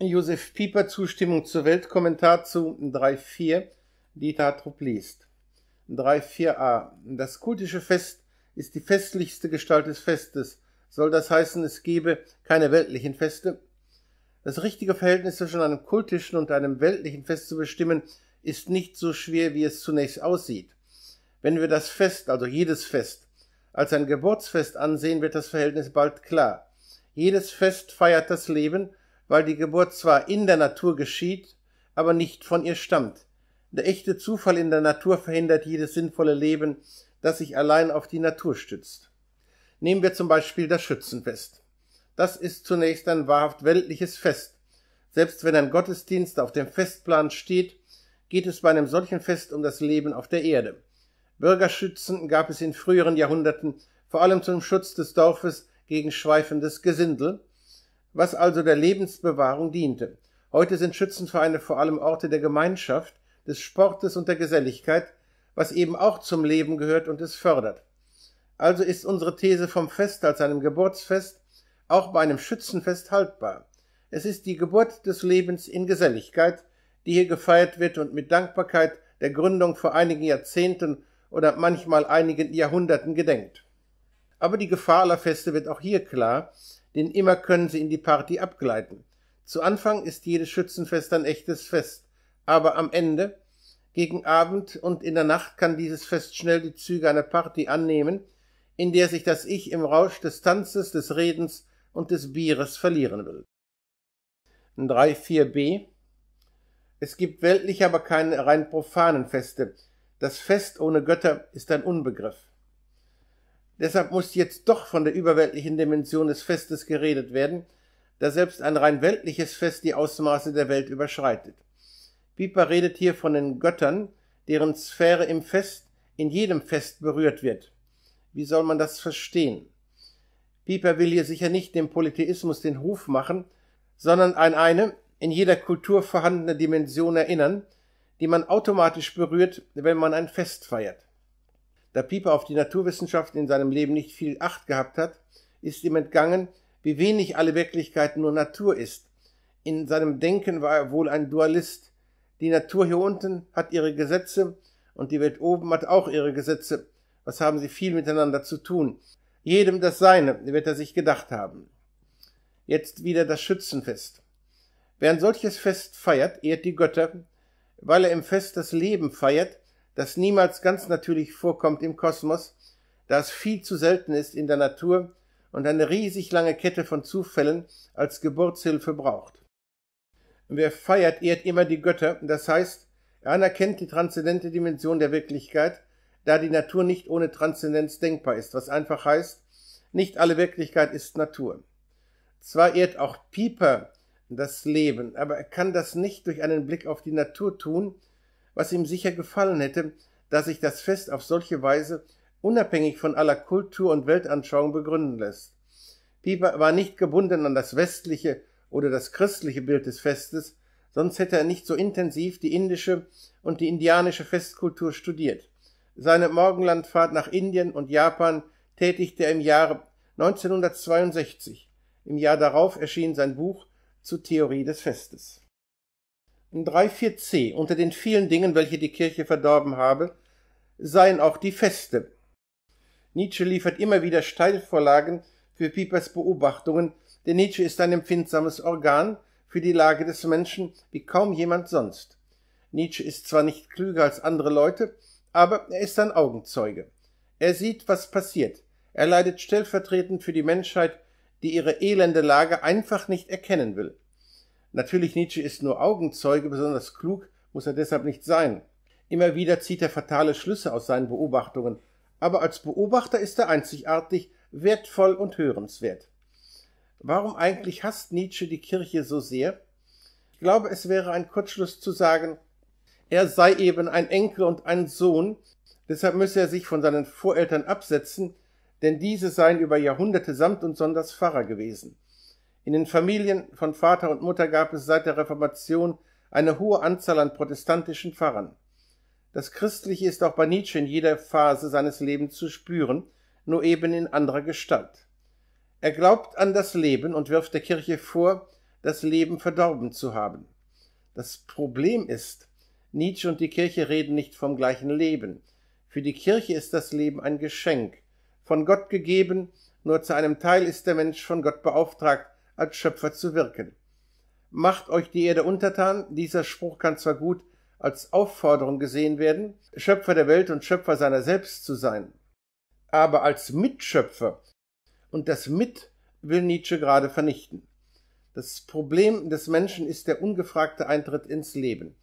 Josef Pieper Zustimmung zur Weltkommentar Kommentar zu 3.4, Dieter Trupp liest. 3.4a. Das kultische Fest ist die festlichste Gestalt des Festes. Soll das heißen, es gebe keine weltlichen Feste? Das richtige Verhältnis zwischen einem kultischen und einem weltlichen Fest zu bestimmen, ist nicht so schwer, wie es zunächst aussieht. Wenn wir das Fest, also jedes Fest, als ein Geburtsfest ansehen, wird das Verhältnis bald klar. Jedes Fest feiert das Leben, weil die Geburt zwar in der Natur geschieht, aber nicht von ihr stammt. Der echte Zufall in der Natur verhindert jedes sinnvolle Leben, das sich allein auf die Natur stützt. Nehmen wir zum Beispiel das Schützenfest. Das ist zunächst ein wahrhaft weltliches Fest. Selbst wenn ein Gottesdienst auf dem Festplan steht, geht es bei einem solchen Fest um das Leben auf der Erde. Bürgerschützen gab es in früheren Jahrhunderten vor allem zum Schutz des Dorfes gegen schweifendes Gesindel, was also der Lebensbewahrung diente. Heute sind Schützenvereine vor allem Orte der Gemeinschaft, des Sportes und der Geselligkeit, was eben auch zum Leben gehört und es fördert. Also ist unsere These vom Fest als einem Geburtsfest auch bei einem Schützenfest haltbar. Es ist die Geburt des Lebens in Geselligkeit, die hier gefeiert wird und mit Dankbarkeit der Gründung vor einigen Jahrzehnten oder manchmal einigen Jahrhunderten gedenkt. Aber die Gefahr aller Feste wird auch hier klar, denn immer können sie in die Party abgleiten. Zu Anfang ist jedes Schützenfest ein echtes Fest, aber am Ende, gegen Abend und in der Nacht kann dieses Fest schnell die Züge einer Party annehmen, in der sich das Ich im Rausch des Tanzes, des Redens und des Bieres verlieren will. 3.4b Es gibt weltlich aber keine rein profanen Feste. Das Fest ohne Götter ist ein Unbegriff. Deshalb muss jetzt doch von der überweltlichen Dimension des Festes geredet werden, da selbst ein rein weltliches Fest die Ausmaße der Welt überschreitet. Pieper redet hier von den Göttern, deren Sphäre im Fest, in jedem Fest berührt wird. Wie soll man das verstehen? Pieper will hier sicher nicht dem Polytheismus den Ruf machen, sondern an eine in jeder Kultur vorhandene Dimension erinnern, die man automatisch berührt, wenn man ein Fest feiert. Da Pieper auf die Naturwissenschaften in seinem Leben nicht viel Acht gehabt hat, ist ihm entgangen, wie wenig alle Wirklichkeit nur Natur ist. In seinem Denken war er wohl ein Dualist. Die Natur hier unten hat ihre Gesetze und die Welt oben hat auch ihre Gesetze. Was haben sie viel miteinander zu tun? Jedem das Seine, wird er sich gedacht haben. Jetzt wieder das Schützenfest. Wer ein solches Fest feiert, ehrt die Götter, weil er im Fest das Leben feiert das niemals ganz natürlich vorkommt im Kosmos, da es viel zu selten ist in der Natur und eine riesig lange Kette von Zufällen als Geburtshilfe braucht. Wer feiert, ehrt immer die Götter, das heißt, er anerkennt die transzendente Dimension der Wirklichkeit, da die Natur nicht ohne Transzendenz denkbar ist, was einfach heißt, nicht alle Wirklichkeit ist Natur. Zwar ehrt auch Pieper das Leben, aber er kann das nicht durch einen Blick auf die Natur tun, was ihm sicher gefallen hätte, da sich das Fest auf solche Weise unabhängig von aller Kultur und Weltanschauung begründen lässt. Pieper war nicht gebunden an das westliche oder das christliche Bild des Festes, sonst hätte er nicht so intensiv die indische und die indianische Festkultur studiert. Seine Morgenlandfahrt nach Indien und Japan tätigte er im Jahre 1962. Im Jahr darauf erschien sein Buch zur Theorie des Festes. In 3.4c unter den vielen Dingen, welche die Kirche verdorben habe, seien auch die Feste. Nietzsche liefert immer wieder Steilvorlagen für Piepers Beobachtungen, denn Nietzsche ist ein empfindsames Organ für die Lage des Menschen wie kaum jemand sonst. Nietzsche ist zwar nicht klüger als andere Leute, aber er ist ein Augenzeuge. Er sieht, was passiert. Er leidet stellvertretend für die Menschheit, die ihre elende Lage einfach nicht erkennen will. Natürlich Nietzsche ist nur Augenzeuge, besonders klug muss er deshalb nicht sein. Immer wieder zieht er fatale Schlüsse aus seinen Beobachtungen, aber als Beobachter ist er einzigartig, wertvoll und hörenswert. Warum eigentlich hasst Nietzsche die Kirche so sehr? Ich glaube, es wäre ein Kurzschluss zu sagen, er sei eben ein Enkel und ein Sohn, deshalb müsse er sich von seinen Voreltern absetzen, denn diese seien über Jahrhunderte samt und sonders Pfarrer gewesen. In den Familien von Vater und Mutter gab es seit der Reformation eine hohe Anzahl an protestantischen Pfarrern. Das Christliche ist auch bei Nietzsche in jeder Phase seines Lebens zu spüren, nur eben in anderer Gestalt. Er glaubt an das Leben und wirft der Kirche vor, das Leben verdorben zu haben. Das Problem ist, Nietzsche und die Kirche reden nicht vom gleichen Leben. Für die Kirche ist das Leben ein Geschenk, von Gott gegeben, nur zu einem Teil ist der Mensch von Gott beauftragt, als Schöpfer zu wirken. Macht euch die Erde untertan, dieser Spruch kann zwar gut als Aufforderung gesehen werden, Schöpfer der Welt und Schöpfer seiner selbst zu sein, aber als Mitschöpfer, und das Mit will Nietzsche gerade vernichten. Das Problem des Menschen ist der ungefragte Eintritt ins Leben.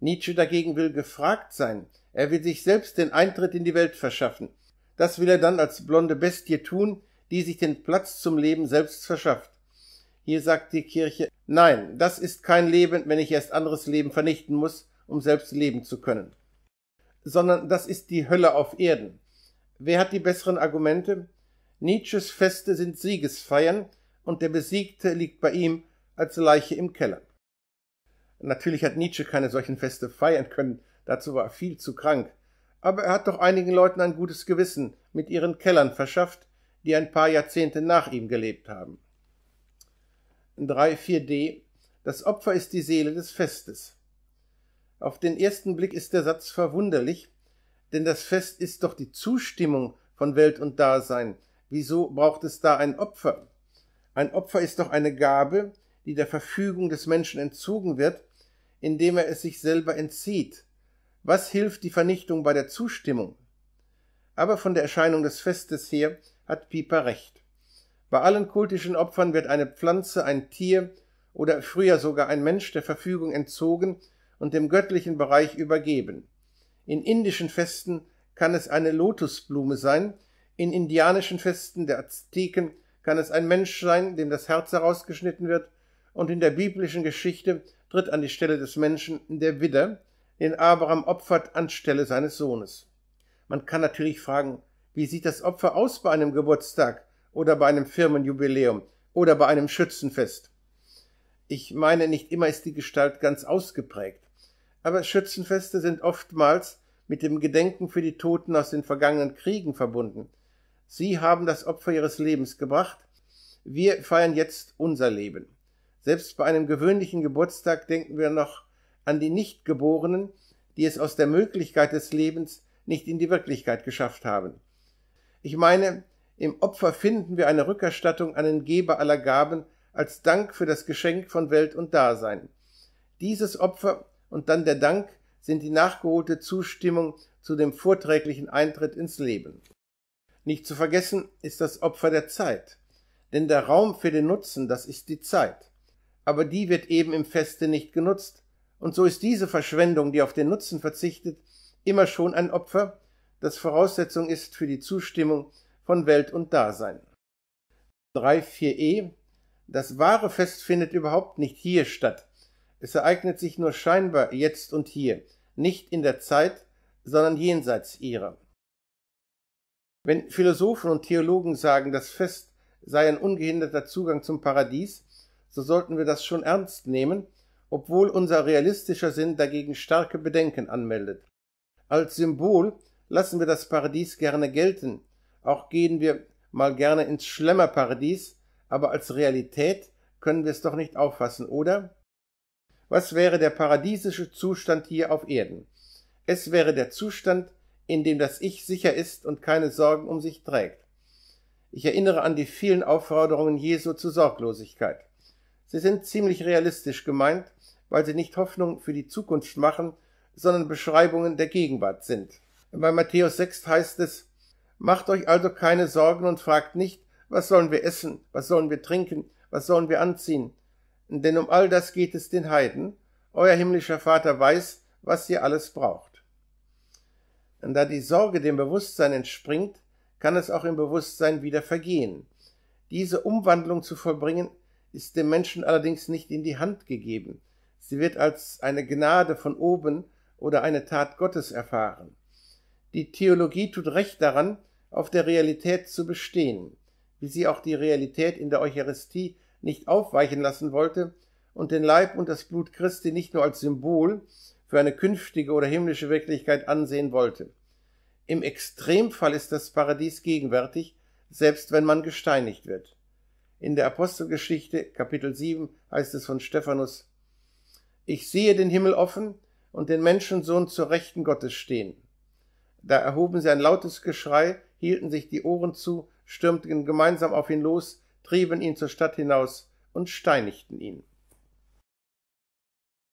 Nietzsche dagegen will gefragt sein, er will sich selbst den Eintritt in die Welt verschaffen. Das will er dann als blonde Bestie tun, die sich den Platz zum Leben selbst verschafft. Hier sagt die Kirche, nein, das ist kein Leben, wenn ich erst anderes Leben vernichten muss, um selbst leben zu können. Sondern das ist die Hölle auf Erden. Wer hat die besseren Argumente? Nietzsches Feste sind Siegesfeiern und der Besiegte liegt bei ihm als Leiche im Keller. Natürlich hat Nietzsche keine solchen Feste feiern können, dazu war er viel zu krank. Aber er hat doch einigen Leuten ein gutes Gewissen mit ihren Kellern verschafft, die ein paar Jahrzehnte nach ihm gelebt haben. 3, 4d, das Opfer ist die Seele des Festes. Auf den ersten Blick ist der Satz verwunderlich, denn das Fest ist doch die Zustimmung von Welt und Dasein. Wieso braucht es da ein Opfer? Ein Opfer ist doch eine Gabe, die der Verfügung des Menschen entzogen wird, indem er es sich selber entzieht. Was hilft die Vernichtung bei der Zustimmung? Aber von der Erscheinung des Festes her hat Pieper recht. Bei allen kultischen Opfern wird eine Pflanze, ein Tier oder früher sogar ein Mensch der Verfügung entzogen und dem göttlichen Bereich übergeben. In indischen Festen kann es eine Lotusblume sein, in indianischen Festen der Azteken kann es ein Mensch sein, dem das Herz herausgeschnitten wird, und in der biblischen Geschichte tritt an die Stelle des Menschen der Widder, den Abraham opfert anstelle seines Sohnes. Man kann natürlich fragen, wie sieht das Opfer aus bei einem Geburtstag? oder bei einem Firmenjubiläum oder bei einem Schützenfest. Ich meine, nicht immer ist die Gestalt ganz ausgeprägt, aber Schützenfeste sind oftmals mit dem Gedenken für die Toten aus den vergangenen Kriegen verbunden. Sie haben das Opfer ihres Lebens gebracht, wir feiern jetzt unser Leben. Selbst bei einem gewöhnlichen Geburtstag denken wir noch an die Nichtgeborenen, die es aus der Möglichkeit des Lebens nicht in die Wirklichkeit geschafft haben. Ich meine, im Opfer finden wir eine Rückerstattung an den Geber aller Gaben als Dank für das Geschenk von Welt und Dasein. Dieses Opfer und dann der Dank sind die nachgeholte Zustimmung zu dem vorträglichen Eintritt ins Leben. Nicht zu vergessen ist das Opfer der Zeit, denn der Raum für den Nutzen, das ist die Zeit. Aber die wird eben im Feste nicht genutzt, und so ist diese Verschwendung, die auf den Nutzen verzichtet, immer schon ein Opfer, das Voraussetzung ist für die Zustimmung von Welt und Dasein. 3.4e Das wahre Fest findet überhaupt nicht hier statt. Es ereignet sich nur scheinbar jetzt und hier, nicht in der Zeit, sondern jenseits ihrer. Wenn Philosophen und Theologen sagen, das Fest sei ein ungehinderter Zugang zum Paradies, so sollten wir das schon ernst nehmen, obwohl unser realistischer Sinn dagegen starke Bedenken anmeldet. Als Symbol lassen wir das Paradies gerne gelten, auch gehen wir mal gerne ins Schlemmerparadies, aber als Realität können wir es doch nicht auffassen, oder? Was wäre der paradiesische Zustand hier auf Erden? Es wäre der Zustand, in dem das Ich sicher ist und keine Sorgen um sich trägt. Ich erinnere an die vielen Aufforderungen Jesu zur Sorglosigkeit. Sie sind ziemlich realistisch gemeint, weil sie nicht Hoffnung für die Zukunft machen, sondern Beschreibungen der Gegenwart sind. Bei Matthäus 6 heißt es, Macht euch also keine Sorgen und fragt nicht, was sollen wir essen, was sollen wir trinken, was sollen wir anziehen. Denn um all das geht es den Heiden. Euer himmlischer Vater weiß, was ihr alles braucht. Und da die Sorge dem Bewusstsein entspringt, kann es auch im Bewusstsein wieder vergehen. Diese Umwandlung zu vollbringen, ist dem Menschen allerdings nicht in die Hand gegeben. Sie wird als eine Gnade von oben oder eine Tat Gottes erfahren. Die Theologie tut recht daran, auf der Realität zu bestehen, wie sie auch die Realität in der Eucharistie nicht aufweichen lassen wollte und den Leib und das Blut Christi nicht nur als Symbol für eine künftige oder himmlische Wirklichkeit ansehen wollte. Im Extremfall ist das Paradies gegenwärtig, selbst wenn man gesteinigt wird. In der Apostelgeschichte Kapitel 7 heißt es von Stephanus Ich sehe den Himmel offen und den Menschensohn zur Rechten Gottes stehen. Da erhoben sie ein lautes Geschrei, hielten sich die Ohren zu, stürmten gemeinsam auf ihn los, trieben ihn zur Stadt hinaus und steinigten ihn